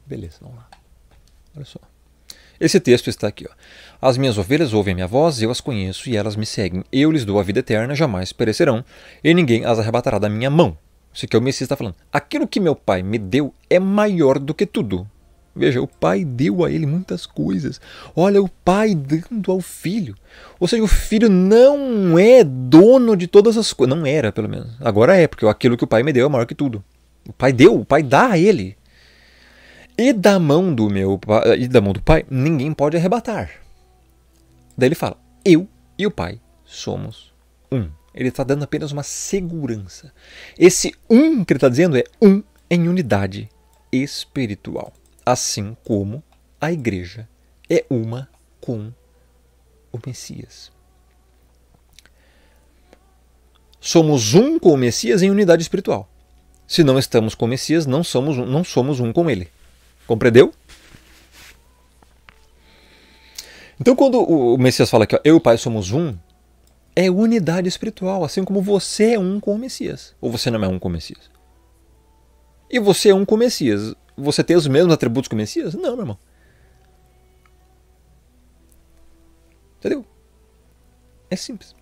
Beleza, vamos lá. Olha só. Esse texto está aqui. Ó. As minhas ovelhas ouvem minha voz, eu as conheço e elas me seguem. Eu lhes dou a vida eterna, jamais perecerão, e ninguém as arrebatará da minha mão. Isso aqui é o Messias está falando. Aquilo que meu pai me deu é maior do que tudo. Veja, o pai deu a ele muitas coisas. Olha, o pai dando ao filho. Ou seja, o filho não é dono de todas as coisas. Não era, pelo menos. Agora é, porque aquilo que o pai me deu é maior que tudo. O pai deu, o pai dá a ele. E da mão do meu e da mão do Pai, ninguém pode arrebatar. Daí ele fala: Eu e o Pai somos um. Ele está dando apenas uma segurança. Esse um que ele está dizendo é um em unidade espiritual. Assim como a igreja é uma com o Messias. Somos um com o Messias em unidade espiritual. Se não estamos com o Messias, não somos um, não somos um com ele. Compreendeu? Então, quando o Messias fala que eu e o Pai somos um, é unidade espiritual, assim como você é um com o Messias. Ou você não é um com o Messias. E você é um com o Messias. Você tem os mesmos atributos que o Messias? Não, meu irmão. Entendeu? É simples.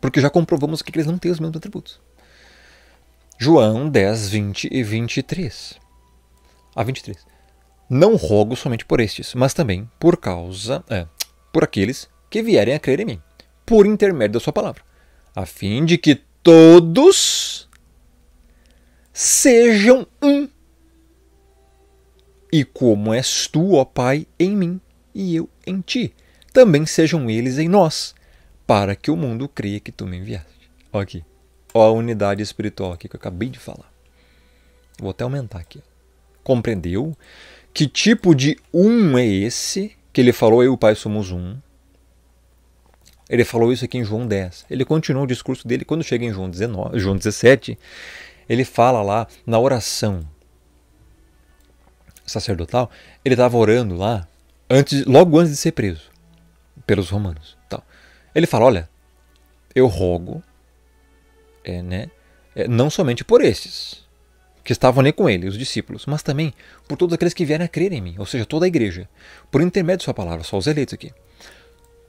Porque já comprovamos que eles não têm os mesmos atributos. João 10, 20 e 23 a 23. Não rogo somente por estes, mas também por causa, é, por aqueles que vierem a crer em mim, por intermédio da sua palavra, a fim de que todos sejam um. E como és tu, ó Pai, em mim e eu em ti, também sejam eles em nós, para que o mundo creia que tu me enviaste. Olha aqui, ó a unidade espiritual aqui que eu acabei de falar. Vou até aumentar aqui compreendeu, que tipo de um é esse, que ele falou, eu e o Pai somos um. Ele falou isso aqui em João 10. Ele continua o discurso dele quando chega em João, 19, João 17. Ele fala lá na oração sacerdotal. Ele estava orando lá antes, logo antes de ser preso pelos romanos. Tal. Ele fala: Olha, eu rogo, é, né, é, não somente por esses que estavam ali com ele, os discípulos, mas também por todos aqueles que vierem a crer em mim, ou seja, toda a igreja, por intermédio de Sua palavra, só os eleitos aqui,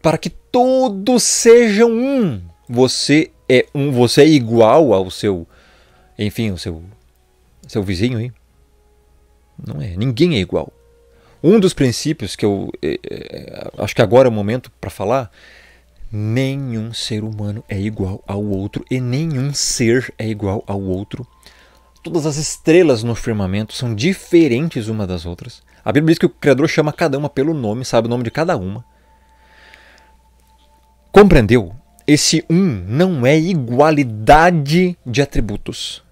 para que todos sejam um. Você é um, você é igual ao seu, enfim, o seu, seu vizinho aí. Não é, ninguém é igual. Um dos princípios que eu é, é, acho que agora é o momento para falar nenhum ser humano é igual ao outro e nenhum ser é igual ao outro todas as estrelas no firmamento são diferentes uma das outras. A Bíblia diz que o Criador chama cada uma pelo nome, sabe o nome de cada uma. Compreendeu? Esse um não é igualdade de atributos.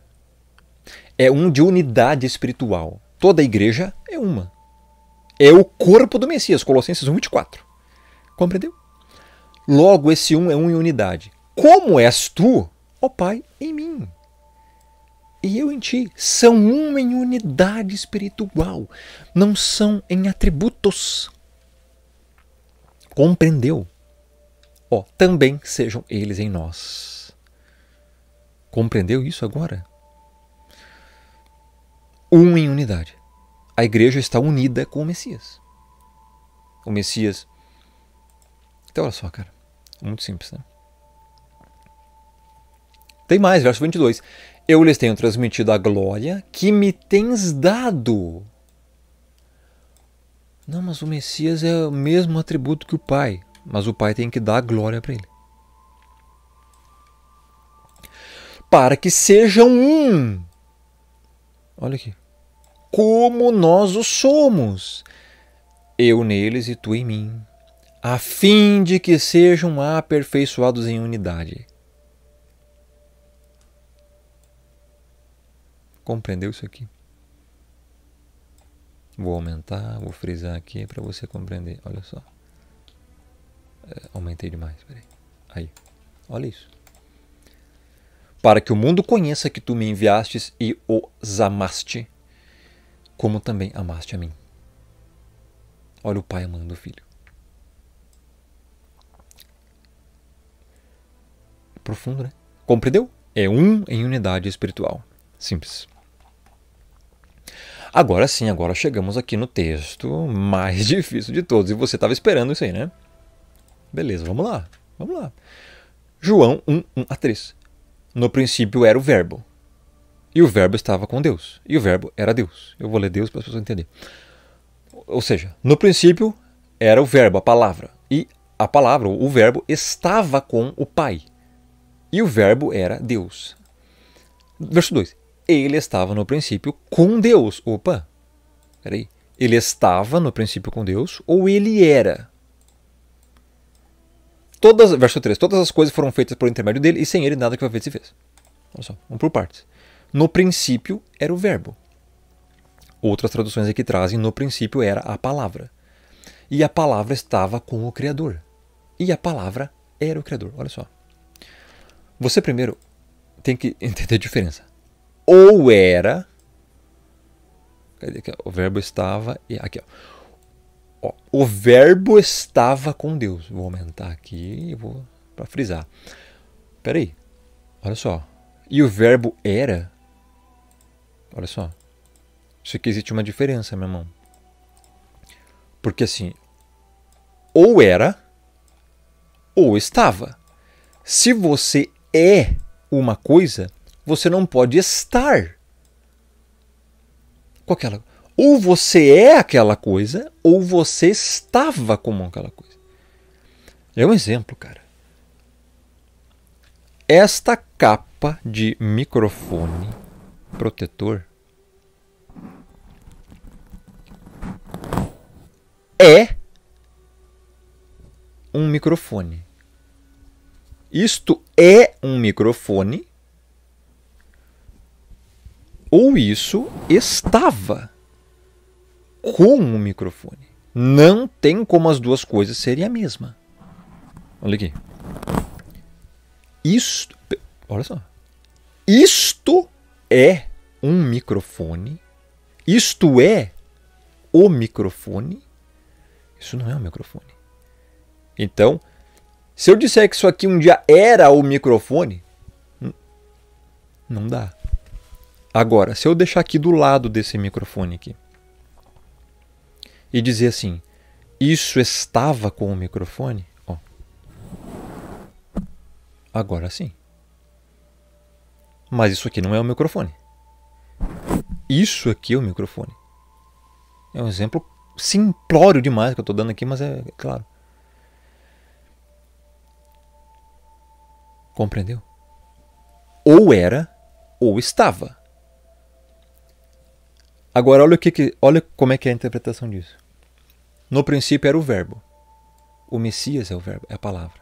É um de unidade espiritual. Toda a igreja é uma. É o corpo do Messias, Colossenses 1, 24. Compreendeu? Logo, esse um é um em unidade. Como és tu, ó Pai, em mim? e eu em ti são uma em unidade espiritual, não são em atributos. Compreendeu? Ó, também sejam eles em nós. Compreendeu isso agora? Um em unidade. A igreja está unida com o Messias. O Messias. Então, olha só, cara. Muito simples, né? Tem mais, verso 22. Eu lhes tenho transmitido a glória que me tens dado. Não, mas o Messias é o mesmo atributo que o Pai, mas o Pai tem que dar glória para ele. Para que sejam um. Olha aqui. Como nós o somos. Eu neles e tu em mim, a fim de que sejam aperfeiçoados em unidade Compreendeu isso aqui? Vou aumentar, vou frisar aqui para você compreender. Olha só. É, aumentei demais, peraí. Aí. Olha isso. Para que o mundo conheça que tu me enviastes e os amaste, como também amaste a mim. Olha o pai amando o filho. Profundo, né? Compreendeu? É um em unidade espiritual. Simples. Agora sim, agora chegamos aqui no texto mais difícil de todos. E você estava esperando isso aí, né? Beleza, vamos lá. Vamos lá. João 1, 1 a 3. No princípio era o verbo. E o verbo estava com Deus. E o verbo era Deus. Eu vou ler Deus para as pessoas entenderem. Ou seja, no princípio era o verbo, a palavra. E a palavra, o verbo, estava com o Pai. E o verbo era Deus. Verso 2 ele estava no princípio com Deus. Opa, peraí. Ele estava no princípio com Deus ou ele era? Todas, verso 3. Todas as coisas foram feitas por intermédio dele e sem ele nada que foi feito se fez. Olha só, vamos por partes. No princípio era o verbo. Outras traduções aqui trazem no princípio era a palavra. E a palavra estava com o Criador. E a palavra era o Criador. Olha só. Você primeiro tem que entender a diferença ou era. Cadê aqui? O verbo estava. Aqui, ó. O verbo estava com Deus. Vou aumentar aqui e vou para frisar. aí Olha só. E o verbo era. Olha só. Isso aqui existe uma diferença, meu irmão. Porque assim. Ou era. Ou estava. Se você é uma coisa você não pode estar com aquela Ou você é aquela coisa, ou você estava como aquela coisa. É um exemplo, cara. Esta capa de microfone protetor é um microfone. Isto é um microfone ou isso estava com o microfone. Não tem como as duas coisas serem a mesma. Olha aqui. Isto, olha só. Isto é um microfone. Isto é o microfone. Isso não é um microfone. Então, se eu disser que isso aqui um dia era o microfone, não dá. Agora, se eu deixar aqui do lado desse microfone aqui e dizer assim, isso estava com o microfone, ó. Agora sim. Mas isso aqui não é o microfone. Isso aqui é o microfone. É um exemplo simplório demais que eu estou dando aqui, mas é, é claro. Compreendeu? Ou era ou estava. Agora olha o que, que olha como é que é a interpretação disso. No princípio era o verbo. O Messias é o verbo, é a palavra.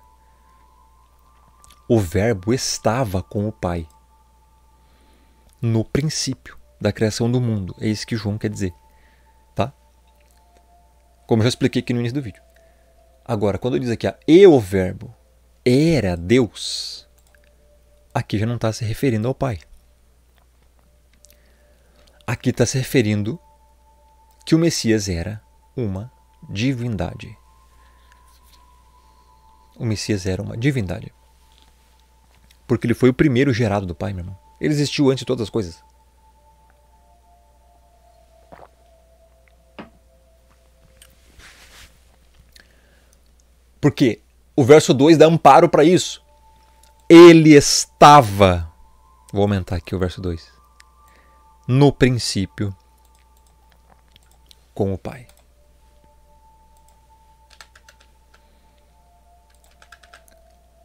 O verbo estava com o Pai no princípio da criação do mundo. É isso que João quer dizer. Tá? Como eu já expliquei aqui no início do vídeo. Agora, quando diz aqui, a e o verbo era Deus, aqui já não está se referindo ao Pai aqui está se referindo que o Messias era uma divindade. O Messias era uma divindade. Porque ele foi o primeiro gerado do Pai, meu irmão. Ele existiu antes de todas as coisas. Porque o verso 2 dá amparo para isso. Ele estava. Vou aumentar aqui o verso 2 no princípio com o Pai.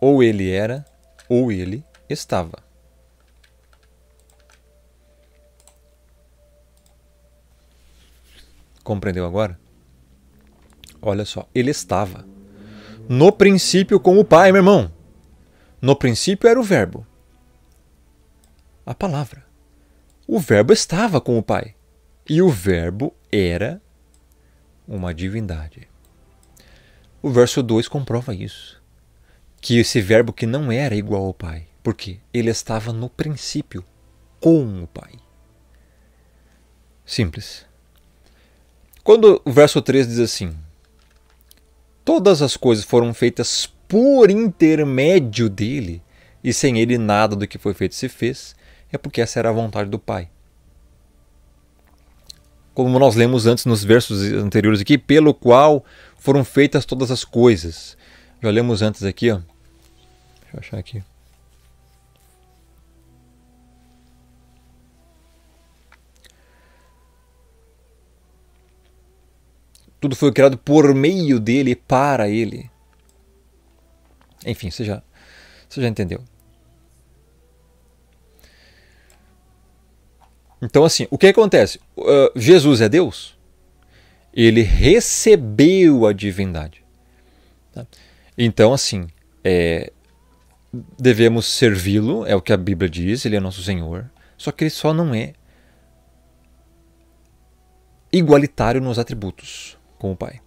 Ou ele era, ou ele estava. Compreendeu agora? Olha só, ele estava. No princípio com o Pai, meu irmão. No princípio era o Verbo. A palavra o Verbo estava com o Pai. E o Verbo era uma divindade. O verso 2 comprova isso. Que esse Verbo que não era igual ao Pai. porque Ele estava no princípio com o Pai. Simples. Quando o verso 3 diz assim: Todas as coisas foram feitas por intermédio dele, e sem ele nada do que foi feito se fez, é porque essa era a vontade do Pai. Como nós lemos antes nos versos anteriores aqui, pelo qual foram feitas todas as coisas. Já lemos antes aqui, ó. Deixa eu achar aqui. Tudo foi criado por meio dele, para ele. Enfim, você já, você já entendeu. Então, assim, o que acontece? Uh, Jesus é Deus? Ele recebeu a divindade. Tá? Então, assim, é, devemos servi-lo, é o que a Bíblia diz, ele é nosso Senhor, só que ele só não é igualitário nos atributos com o Pai.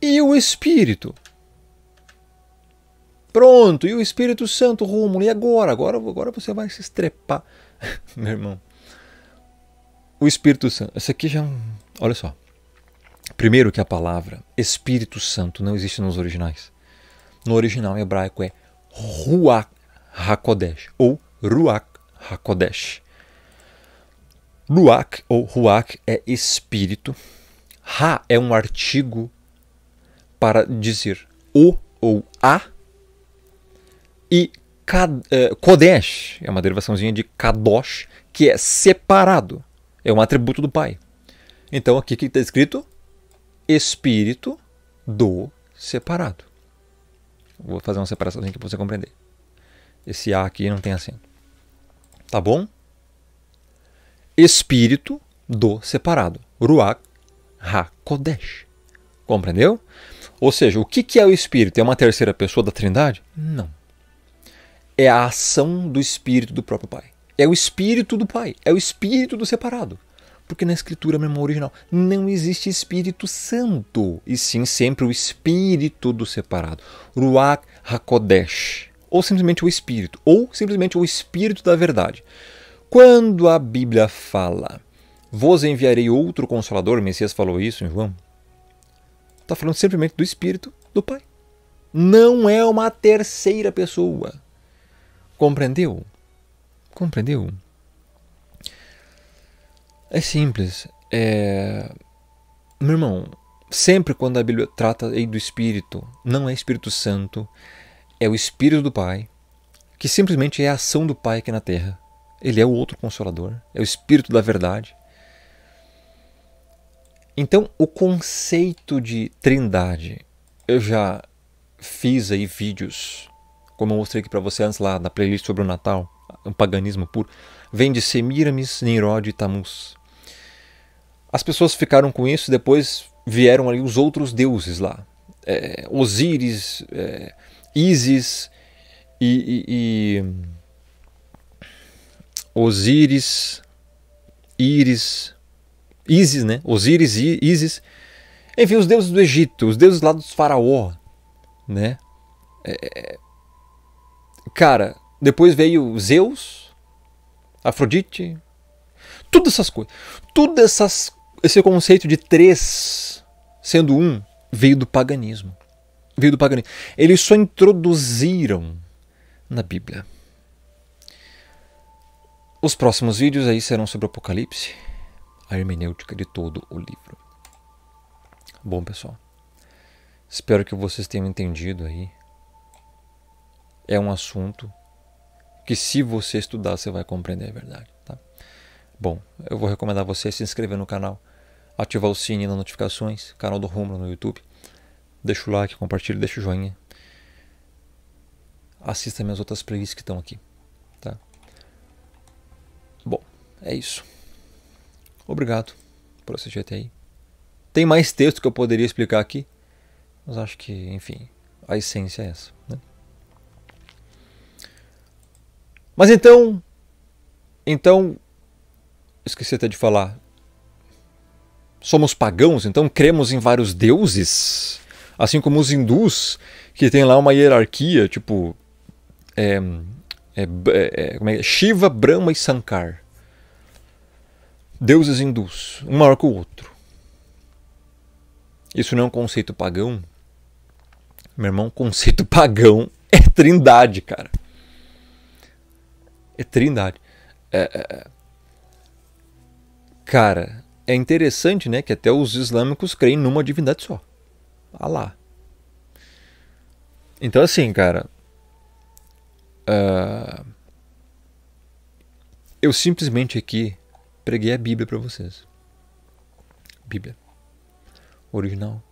E o Espírito? Pronto, e o Espírito Santo, Rômulo, e agora? Agora, agora você vai se estrepar, meu irmão o Espírito Santo. Isso aqui já. É olha só. Primeiro que a palavra Espírito Santo não existe nos originais. No original hebraico é Ruach HaKodesh ou Ruach HaKodesh. Ruach ou Ruach é espírito. Ha é um artigo para dizer o ou a. E eh, Kodesh é uma derivaçãozinha de Kadosh, que é separado. É um atributo do Pai. Então aqui que está escrito Espírito do separado. Vou fazer uma separação aqui para você compreender. Esse A aqui não tem acento. Tá bom? Espírito do separado. Ruach HaKodesh. Compreendeu? Ou seja, o que é o Espírito? É uma terceira pessoa da Trindade? Não. É a ação do Espírito do próprio Pai. É o espírito do Pai, é o espírito do separado. Porque na escritura mesmo original não existe espírito santo, e sim sempre o espírito do separado. Ruach HaKodesh, ou simplesmente o espírito, ou simplesmente o espírito da verdade. Quando a Bíblia fala, vos enviarei outro consolador, Messias falou isso em João, está falando simplesmente do espírito do Pai. Não é uma terceira pessoa. Compreendeu? Compreendeu? É simples. É... Meu irmão, sempre quando a Bíblia trata do Espírito, não é Espírito Santo, é o Espírito do Pai, que simplesmente é a ação do Pai aqui na Terra. Ele é o outro consolador, é o Espírito da verdade. Então, o conceito de trindade, eu já fiz aí vídeos, como eu mostrei aqui para você antes lá na playlist sobre o Natal, um paganismo puro, vem de Semiramis, Nimrod e Tamus. As pessoas ficaram com isso e depois vieram ali os outros deuses lá. É, Osíris, é, Isis e, e, e, Osíris, Íris, Isis, né? Osíris e Isis. Enfim, os deuses do Egito, os deuses lá dos faraó, né? É, cara, depois veio Zeus, Afrodite, todas essas coisas. Tudo essas, esse conceito de três sendo um veio do paganismo. Veio do paganismo. Eles só introduziram na Bíblia. Os próximos vídeos aí serão sobre o Apocalipse, a hermenêutica de todo o livro. Bom, pessoal, espero que vocês tenham entendido aí. É um assunto que se você estudar, você vai compreender a é verdade. Tá? Bom, eu vou recomendar você se inscrever no canal, ativar o sininho das notificações, canal do Rumo no YouTube. Deixa o like, compartilha, deixa o joinha. Assista minhas outras playlists que estão aqui. Tá? Bom, é isso. Obrigado por assistir até aí. Tem mais texto que eu poderia explicar aqui, mas acho que, enfim, a essência é essa. Mas então, então esqueci até de falar. Somos pagãos, então cremos em vários deuses, assim como os hindus que tem lá uma hierarquia, tipo é, é, é, Shiva, Brahma e Sankar. Deuses hindus, um maior que o outro. Isso não é um conceito pagão? Meu irmão, conceito pagão é trindade, cara é Trindade. É, é, é, cara, é interessante, né, que até os islâmicos creem numa divindade só. Alá. Então assim, cara, uh, eu simplesmente aqui preguei a Bíblia para vocês. Bíblia original.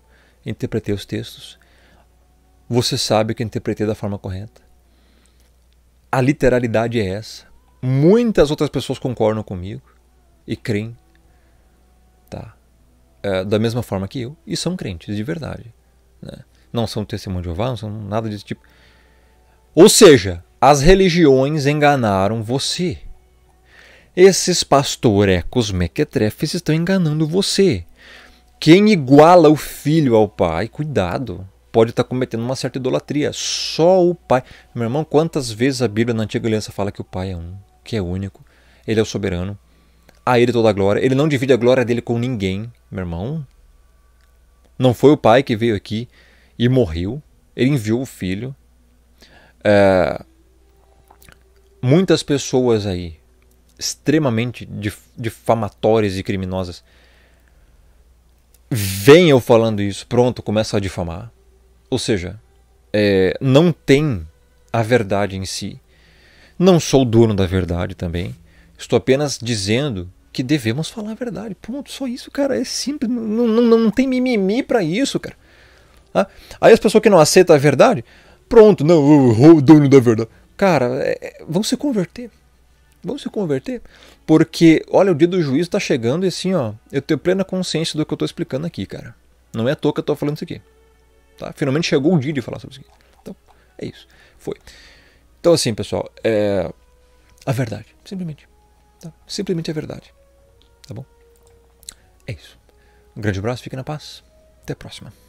Interpretei os textos. Você sabe que interpretei da forma correta. A literalidade é essa. Muitas outras pessoas concordam comigo e creem, tá? É, da mesma forma que eu, e são crentes de verdade. Né? Não são testemunho de Jeová, não são nada desse tipo. Ou seja, as religiões enganaram você. Esses pastorecos mequetrefes estão enganando você. Quem iguala o filho ao pai, cuidado pode estar tá cometendo uma certa idolatria. Só o Pai. Meu irmão, quantas vezes a Bíblia na Antiga Aliança fala que o Pai é um, que é único, Ele é o soberano, a Ele toda a glória, Ele não divide a glória dele com ninguém, meu irmão. Não foi o Pai que veio aqui e morreu, Ele enviou o Filho. É... Muitas pessoas aí, extremamente dif difamatórias e criminosas, vêm eu falando isso, pronto, começa a difamar ou seja, é, não tem a verdade em si. Não sou dono da verdade também. Estou apenas dizendo que devemos falar a verdade. Ponto, só isso, cara. É simples. Não, não, não tem mimimi para isso, cara. Ah, aí as pessoas que não aceitam a verdade, pronto, não, eu, dono da verdade. Cara, é, é, vão se converter. Vão se converter. Porque, olha, o dia do juízo tá chegando e assim, ó, eu tenho plena consciência do que eu tô explicando aqui, cara. Não é à toa que eu tô falando isso aqui. Tá? Finalmente chegou o dia de falar sobre isso Então, é isso. Foi. Então, assim, pessoal, é a verdade. Simplesmente. Tá? Simplesmente a verdade. Tá bom? É isso. Um grande abraço, fique na paz. Até a próxima.